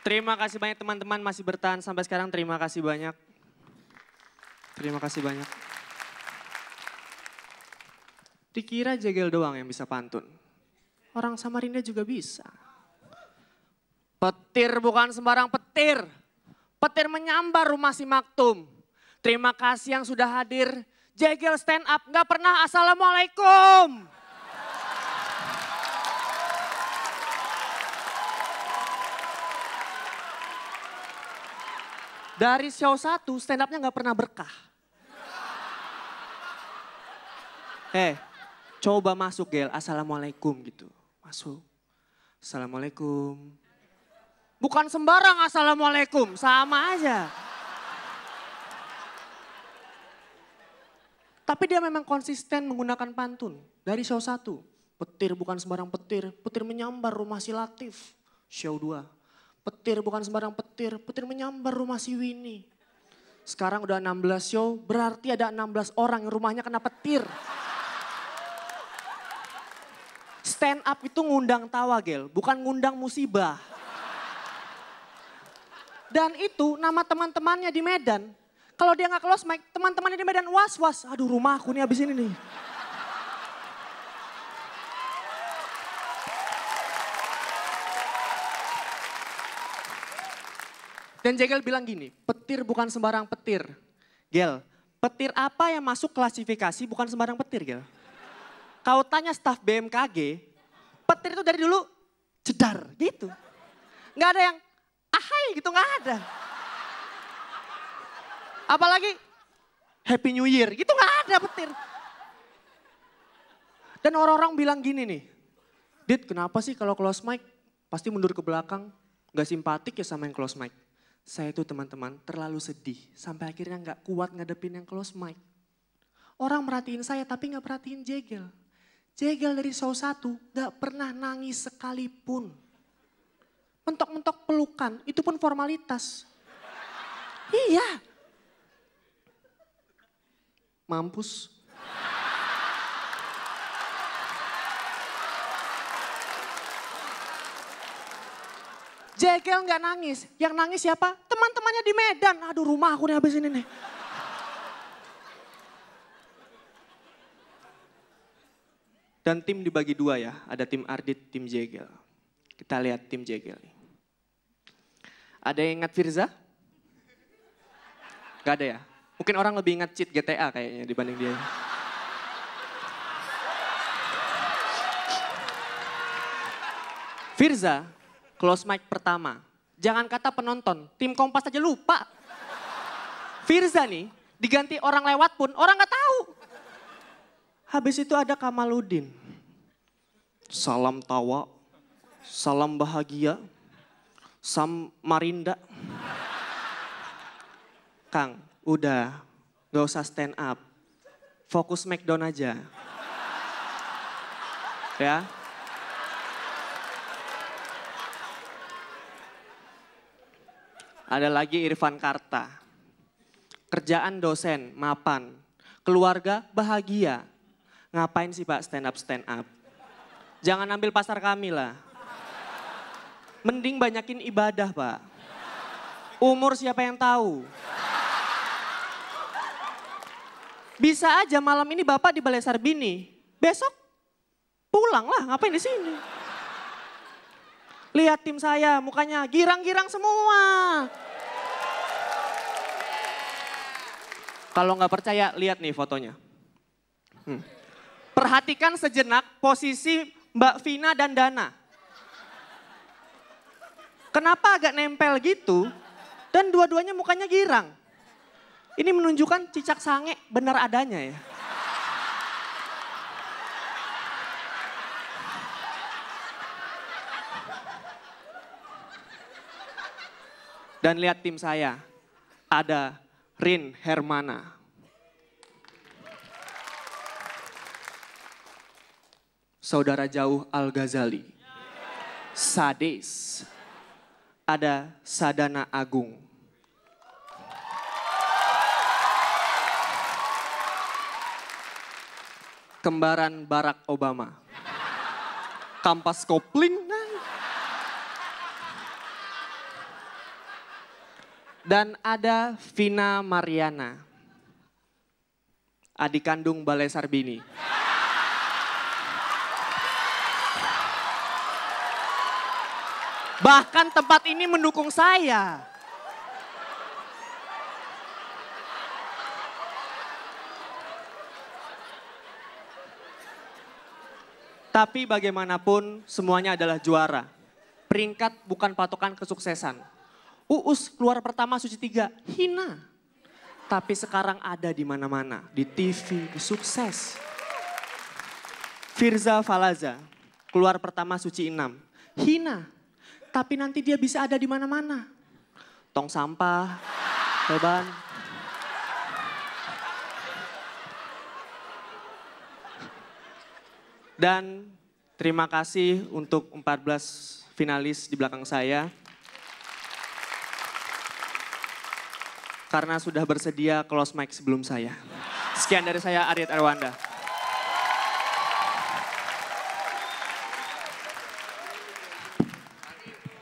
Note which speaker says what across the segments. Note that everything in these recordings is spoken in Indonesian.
Speaker 1: Terima kasih banyak teman-teman masih bertahan sampai sekarang. Terima kasih banyak. Terima kasih banyak. Dikira Jegel doang yang bisa pantun. Orang Samarinda juga bisa. Petir bukan sembarang petir. Petir menyambar rumah si Maktum. Terima kasih yang sudah hadir. Jegel stand up, gak pernah Assalamualaikum. Dari show satu stand up-nya gak pernah berkah. Eh, coba masuk Gel, Assalamualaikum gitu. Masuk. Assalamualaikum. Bukan sembarang Assalamualaikum, sama aja. Tapi dia memang konsisten menggunakan pantun dari show satu. Petir bukan sembarang petir, petir menyambar rumah silatif. Show 2, Petir bukan sembarang petir, petir menyambar rumah si Winnie. Sekarang udah 16 show, berarti ada 16 orang yang rumahnya kena petir. Stand up itu ngundang tawa, Gel, bukan ngundang musibah. Dan itu nama teman-temannya di Medan. Kalau dia nggak close mic, teman-temannya di Medan was-was. Aduh rumahku nih abis ini nih. Dan Jegel bilang gini, petir bukan sembarang petir. Gel, petir apa yang masuk klasifikasi bukan sembarang petir, Gel? Kau tanya staf BMKG, petir itu dari dulu cedar, gitu. Gak ada yang ahai gitu, gak ada. Apalagi Happy New Year, gitu gak ada petir. Dan orang-orang bilang gini nih, Dit kenapa sih kalau close mic pasti mundur ke belakang, gak simpatik ya sama yang close mic. Saya itu teman-teman terlalu sedih sampai akhirnya nggak kuat ngadepin yang close mic. Orang merhatiin saya tapi nggak perhatiin Jegel. Jegel dari show satu nggak pernah nangis sekalipun. Mentok-mentok pelukan, itu pun formalitas. iya. Mampus, Jegel nggak nangis. Yang nangis siapa? Teman-temannya di Medan. Aduh rumah aku nih habis ini nih. Dan tim dibagi dua ya, ada tim Ardit, tim Jegel. Kita lihat tim Jegel nih. Ada yang ingat Firza? Gak ada ya? Mungkin orang lebih ingat cheat GTA kayaknya dibanding dia. Firza Close mic pertama. Jangan kata penonton, tim Kompas aja lupa. Firza nih, diganti orang lewat pun orang gak tahu. Habis itu ada Kamaludin. Salam tawa, salam bahagia, sam Marinda. Kang, udah, gak usah stand up. Fokus McDonald aja. Ya, Ada lagi Irfan Karta. Kerjaan dosen, mapan. Keluarga bahagia. Ngapain sih Pak stand up stand up? Jangan ambil pasar kami lah. Mending banyakin ibadah, Pak. Umur siapa yang tahu? Bisa aja malam ini Bapak di Balai Sarbini. Besok pulang lah, ngapain di sini? Lihat tim saya, mukanya girang-girang semua. Kalau nggak percaya, lihat nih fotonya. Hmm. Perhatikan sejenak posisi Mbak Vina dan Dana. Kenapa agak nempel gitu? Dan dua-duanya mukanya girang. Ini menunjukkan cicak sange benar adanya ya. Dan lihat tim saya, ada Rin Hermana. Saudara jauh Al-Ghazali. Sadis. Ada Sadana Agung. Kembaran Barack Obama. Kampas kopling Dan ada Vina Mariana. Adik kandung Balai Sarbini. Bahkan tempat ini mendukung saya. Tapi bagaimanapun semuanya adalah juara. Peringkat bukan patokan kesuksesan. Uus keluar pertama Suci tiga, hina. Tapi sekarang ada di mana-mana, di TV, di sukses. Firza Falaza keluar pertama Suci enam, hina. Tapi nanti dia bisa ada di mana-mana. Tong sampah, beban. Dan terima kasih untuk 14 finalis di belakang saya. karena sudah bersedia close mic sebelum saya. Sekian dari saya, Ariat Erwanda.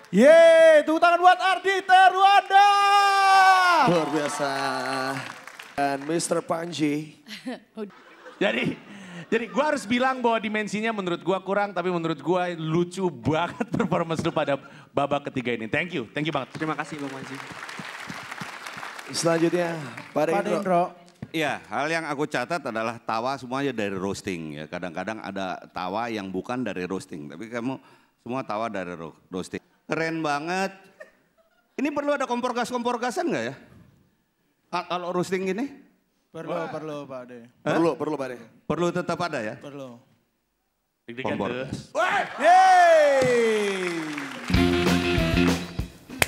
Speaker 1: Yeay, tepuk tangan buat Ardi Terwanda. Luar biasa. Dan Mr. Panji. Jadi jadi gue harus bilang bahwa dimensinya menurut gue kurang, tapi menurut gue lucu banget performance lu pada babak ketiga ini. Thank you, thank you banget. Terima kasih Bang Panji. Selanjutnya Pak Indro. Iya, hal yang aku catat adalah tawa semuanya dari roasting ya. Kadang-kadang ada tawa yang bukan dari roasting, tapi kamu semua tawa dari ro roasting. Keren banget. Ini perlu ada kompor gas kompor gasan nggak ya? Kalau roasting gini? Perlu, Wah. perlu Pak De. Hah? Perlu, perlu Pak De. Perlu tetap ada ya? Perlu. Kompor gas. Yeay!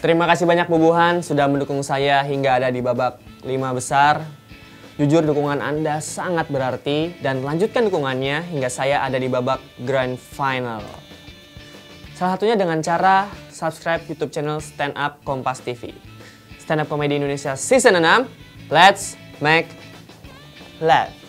Speaker 1: Terima kasih banyak Bubuhan sudah mendukung saya hingga ada di babak lima besar. Jujur dukungan Anda sangat berarti dan lanjutkan dukungannya hingga saya ada di babak Grand Final. Salah satunya dengan cara subscribe YouTube channel Stand Up Kompas TV. Stand Up Komedi Indonesia Season 6, let's make laugh.